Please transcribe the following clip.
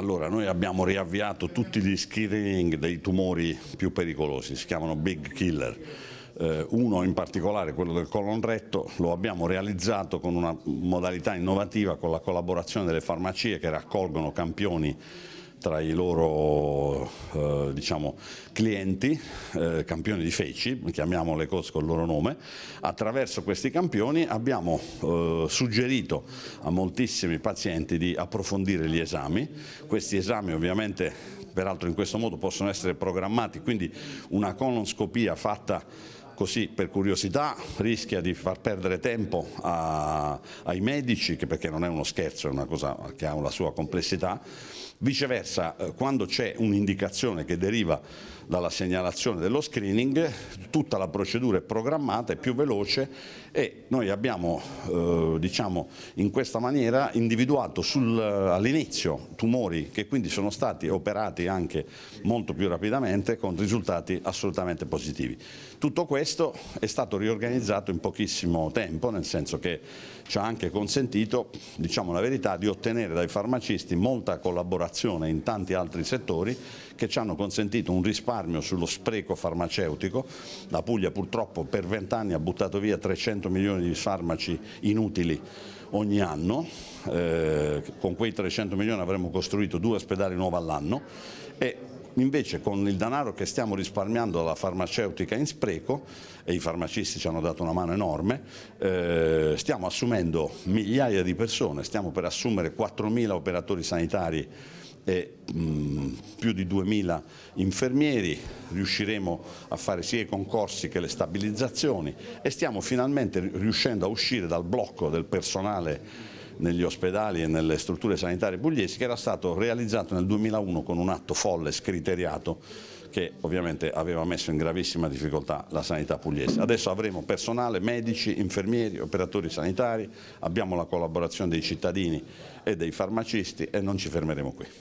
Allora, noi abbiamo riavviato tutti gli screening dei tumori più pericolosi, si chiamano big killer. Eh, uno in particolare, quello del colon retto, lo abbiamo realizzato con una modalità innovativa con la collaborazione delle farmacie che raccolgono campioni tra i loro eh, diciamo, clienti, eh, campioni di feci, chiamiamo le cose col loro nome, attraverso questi campioni abbiamo eh, suggerito a moltissimi pazienti di approfondire gli esami, questi esami ovviamente peraltro in questo modo possono essere programmati, quindi una colonscopia fatta così per curiosità rischia di far perdere tempo a, ai medici, perché non è uno scherzo, è una cosa che ha una sua complessità. Viceversa, eh, quando c'è un'indicazione che deriva dalla segnalazione dello screening, tutta la procedura è programmata, è più veloce e noi abbiamo eh, diciamo, in questa maniera individuato eh, all'inizio tumori che quindi sono stati operati anche molto più rapidamente con risultati assolutamente positivi. Tutto questo questo è stato riorganizzato in pochissimo tempo, nel senso che ci ha anche consentito, diciamo la verità, di ottenere dai farmacisti molta collaborazione in tanti altri settori che ci hanno consentito un risparmio sullo spreco farmaceutico. La Puglia purtroppo per vent'anni ha buttato via 300 milioni di farmaci inutili ogni anno, eh, con quei 300 milioni avremmo costruito due ospedali nuovi all'anno e Invece con il denaro che stiamo risparmiando dalla farmaceutica in spreco, e i farmacisti ci hanno dato una mano enorme, eh, stiamo assumendo migliaia di persone, stiamo per assumere 4.000 operatori sanitari e mh, mm, più di 2.000 infermieri, riusciremo a fare sia i concorsi che le stabilizzazioni e stiamo finalmente riuscendo a uscire dal blocco del personale negli ospedali e nelle strutture sanitarie pugliesi che era stato realizzato nel 2001 con un atto folle scriteriato che ovviamente aveva messo in gravissima difficoltà la sanità pugliese. Adesso avremo personale, medici, infermieri, operatori sanitari, abbiamo la collaborazione dei cittadini e dei farmacisti e non ci fermeremo qui.